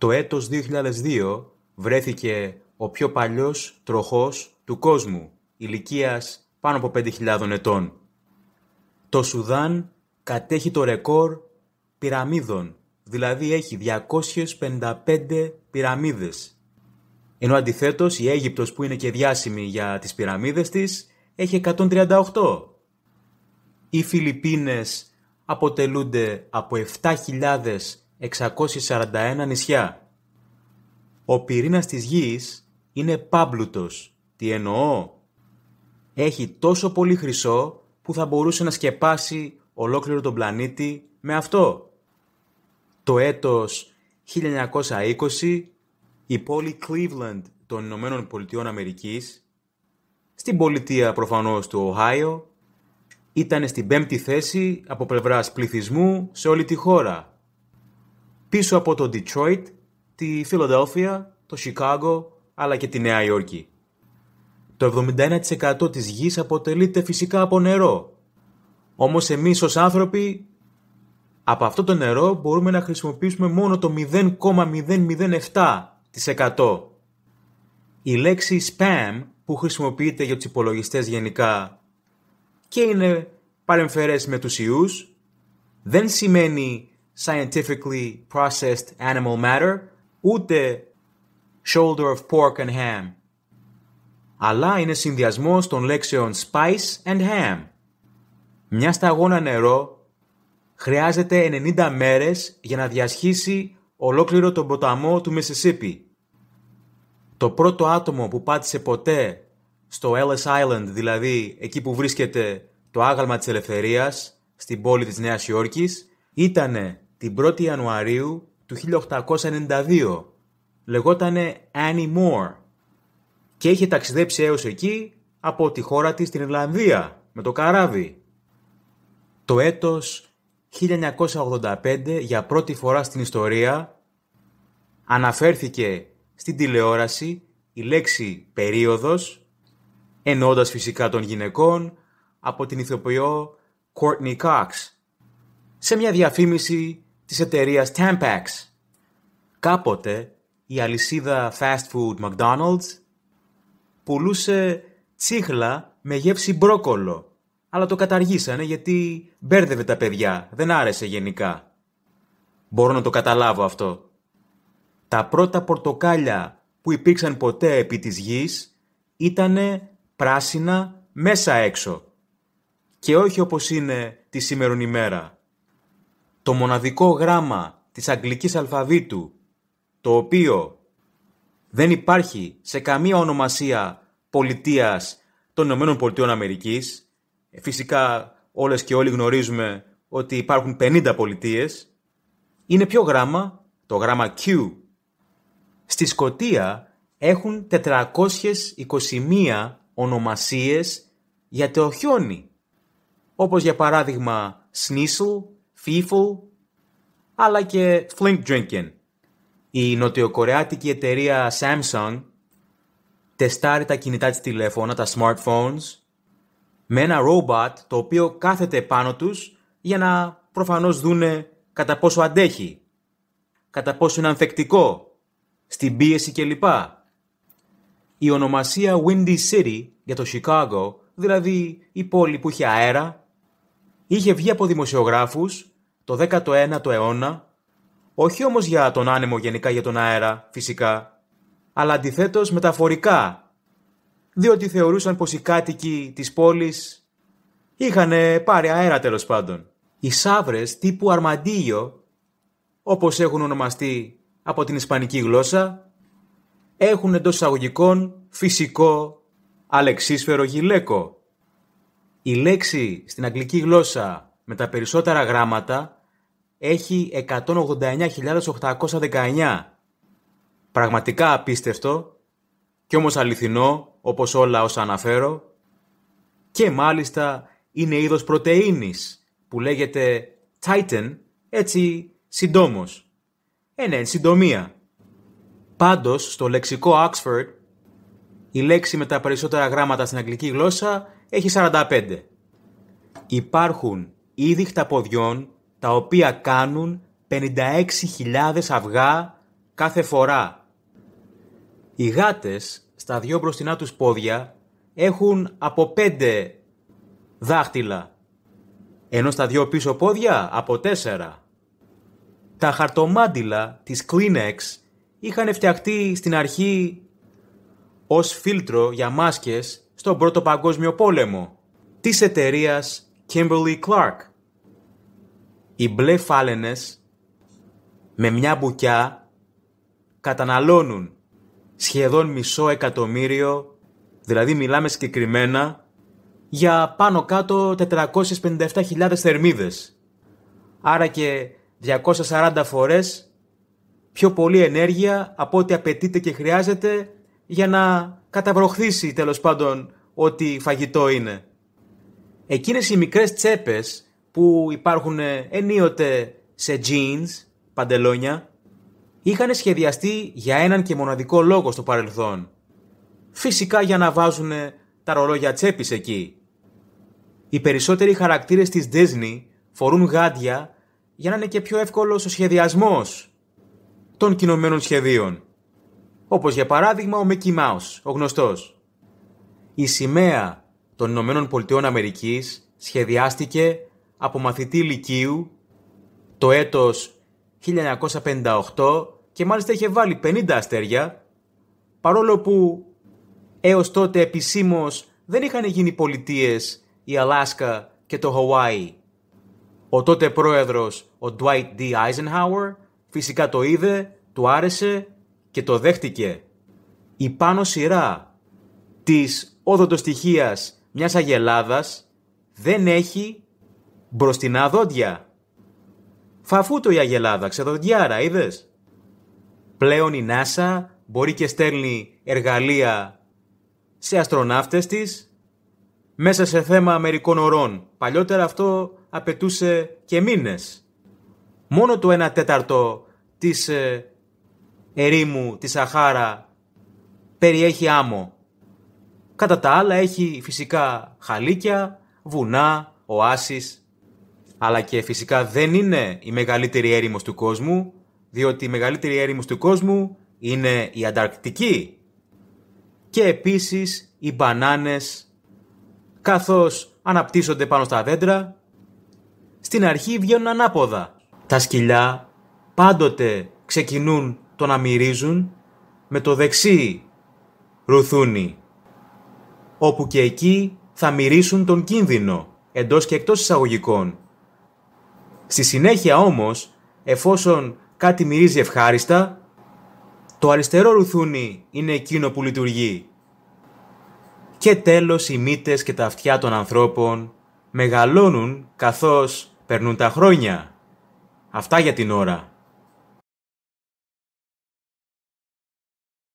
Το έτος 2002 βρέθηκε ο πιο παλιός τροχός του κόσμου, ηλικίας πάνω από 5.000 ετών. Το Σουδάν κατέχει το ρεκόρ πυραμίδων, δηλαδή έχει 255 πυραμίδες. Ενώ αντιθέτως η Αίγυπτος που είναι και διάσημη για τις πυραμίδες της έχει 138. Οι Φιλιππίνες αποτελούνται από 7.000 641 νησιά. Ο πυρήνας της γης είναι πάμπλουτος. Τι εννοώ? Έχει τόσο πολύ χρυσό που θα μπορούσε να σκεπάσει ολόκληρο τον πλανήτη με αυτό. Το έτος 1920 η πόλη Cleveland των Ηνωμένων Πολιτειών Αμερικής στην πολιτεία προφανώς του Οχάιο, ήταν στην πέμπτη θέση από πλευράς πληθυσμού σε όλη τη χώρα πίσω από το Detroit, τη Φιλοδέλφια, το Chicago, αλλά και τη Νέα Υόρκη. Το 71% της γης αποτελείται φυσικά από νερό. Όμως εμείς ως άνθρωποι από αυτό το νερό μπορούμε να χρησιμοποιήσουμε μόνο το 0,007%. Η λέξη spam που χρησιμοποιείται για τους υπολογιστές γενικά και είναι παρεμφερές με τους ιούς δεν σημαίνει scientifically processed animal matter, ούτε shoulder of pork and ham. Αλλά είναι συνδυασμός των λέξεων spice and ham. Μια σταγόνα νερό χρειάζεται 90 μέρες για να διασχίσει ολόκληρο τον ποταμό του Μισισίπι. Το πρώτο άτομο που πάτησε ποτέ στο Ellis Island, δηλαδή εκεί που βρίσκεται το άγαλμα της ελευθερίας, στην πόλη της Νέας Υόρκης, ήτανε την 1η Ιανουαρίου του 1892. Λεγότανε Annie Moore και είχε ταξιδέψει έως εκεί από τη χώρα της στην Ιρλανδία με το καράβι. Το έτος 1985 για πρώτη φορά στην ιστορία αναφέρθηκε στην τηλεόραση η λέξη περίοδος εννοώντας φυσικά των γυναικών από την ηθοποιό Courtney Cox σε μια διαφήμιση της εταιρείας Tampax. Κάποτε η αλυσίδα fast food McDonald's πουλούσε τσίχλα με γεύση μπρόκολο, αλλά το καταργήσανε γιατί μπέρδευε τα παιδιά, δεν άρεσε γενικά. Μπορώ να το καταλάβω αυτό. Τα πρώτα πορτοκάλια που υπήρξαν ποτέ επί της γης ήτανε πράσινα μέσα έξω και όχι όπως είναι τη σημερινή ημέρα το μοναδικό γράμμα της αγγλικής αλφαβήτου, το οποίο δεν υπάρχει σε καμία ονομασία πολιτείας των Ηνωμένων Πολιτειών Αμερικής. Φυσικά όλες και όλοι γνωρίζουμε ότι υπάρχουν 50 πολιτείες. Είναι ποιο γράμμα, το γράμμα Q. Στη Σκοτία έχουν 421 ονομασίες για το χιόνι. Όπως για παράδειγμα «σνίσλ», Feeful, αλλά και Flink Drinking. Η νοτιοκορεάτικη εταιρεία Samsung τεστάρει τα κινητά της τηλέφωνα, τα smartphones, με ένα robot το οποίο κάθεται πάνω τους για να προφανώς δούνε κατά πόσο αντέχει, κατά πόσο είναι ανθεκτικό, στην πίεση κλπ. Η ονομασία Windy City για το Chicago, δηλαδή η πόλη που είχε αέρα, είχε βγει από δημοσιογράφους το 19ο αιώνα, όχι όμως για τον άνεμο γενικά για τον αέρα, φυσικά, αλλά αντιθέτως μεταφορικά, διότι θεωρούσαν πως οι κάτοικοι της πόλης είχαν πάρει αέρα τέλος πάντων. Οι σαύρες τύπου αρμαντίγιο, όπως έχουν ονομαστεί από την ισπανική γλώσσα, έχουν εντός εισαγωγικών φυσικό αλεξίσφαιρο γυλαίκο. Η λέξη στην αγγλική γλώσσα με τα περισσότερα γράμματα έχει 189.819. Πραγματικά απίστευτο και όμως αληθινό όπως όλα όσα αναφέρω και μάλιστα είναι είδος πρωτεΐνης που λέγεται Titan έτσι συντόμως. Ε, συντομία. Πάντως, στο λεξικό Oxford, η λέξη με τα περισσότερα γράμματα στην αγγλική γλώσσα έχει 45. Υπάρχουν ήδη χταποδιών τα οποία κάνουν 56.000 αυγά κάθε φορά. Οι γάτες στα δυο μπροστινά τους πόδια έχουν από 5 δάχτυλα, ενώ στα δυο πίσω πόδια από 4. Τα χαρτομάντιλα της Kleenex είχαν φτιαχτεί στην αρχή ως φίλτρο για μάσκες στον Πρώτο Παγκόσμιο Πόλεμο της εταιρείας Kimberly Clark οι μπλε φάλαινες με μια μπουκιά καταναλώνουν σχεδόν μισό εκατομμύριο, δηλαδή μιλάμε συγκεκριμένα, για πάνω κάτω 457.000 θερμίδες. Άρα και 240 φορές πιο πολύ ενέργεια από ό,τι απαιτείται και χρειάζεται για να καταβροχθήσει τέλος πάντων ό,τι φαγητό είναι. Εκείνες οι μικρές τσέπες που υπάρχουν ε, ενίοτε σε jeans, παντελόνια, είχαν σχεδιαστεί για έναν και μοναδικό λόγο στο παρελθόν. Φυσικά για να βάζουν τα ρολόγια τσέπης εκεί. Οι περισσότεροι χαρακτήρες της Disney φορούν γάντια για να είναι και πιο εύκολος ο σχεδιασμός των κινωμένων σχεδίων. Όπως για παράδειγμα ο Mickey Mouse, ο γνωστός. Η σημαία των Ηνωμένων Πολιτειών Αμερικής σχεδιάστηκε από μαθητή Λυκείου το έτος 1958 και μάλιστα είχε βάλει 50 αστέρια, παρόλο που έως τότε επισήμως δεν είχαν γίνει πολιτείες η Αλάσκα και το Χαουάι. Ο τότε πρόεδρος, ο Dwight D. Eisenhower, φυσικά το είδε, του άρεσε και το δέχτηκε. Η πάνω σειρά της όδοντος μιας αγελάδας δεν έχει Μπροστινά δόντια. Φαφούτο η αγελάδα, ξεδοντιάρα, είδες. Πλέον η NASA μπορεί και στέλνει εργαλεία σε αστροναύτες της μέσα σε θέμα μερικών ωρών. Παλιότερα αυτό απαιτούσε και μήνες. Μόνο το 1 τέταρτο της ε, ερήμου της Σαχάρα περιέχει άμμο. Κατά τα άλλα έχει φυσικά χαλίκια, βουνά, οάσεις αλλά και φυσικά δεν είναι η μεγαλύτερη έρημος του κόσμου, διότι η μεγαλύτερη έρημος του κόσμου είναι η Ανταρκτική. Και επίσης οι μπανάνες, καθώς αναπτύσσονται πάνω στα δέντρα, στην αρχή βγαίνουν ανάποδα. Τα σκυλιά πάντοτε ξεκινούν το να μυρίζουν με το δεξί ρουθούνι, όπου και εκεί θα μυρίσουν τον κίνδυνο εντός και εκτός εισαγωγικών Στη συνέχεια όμως, εφόσον κάτι μυρίζει ευχάριστα, το αριστερό ρουθούνι είναι εκείνο που λειτουργεί. Και τέλος οι μύτες και τα αυτιά των ανθρώπων μεγαλώνουν καθώς περνούν τα χρόνια. Αυτά για την ώρα.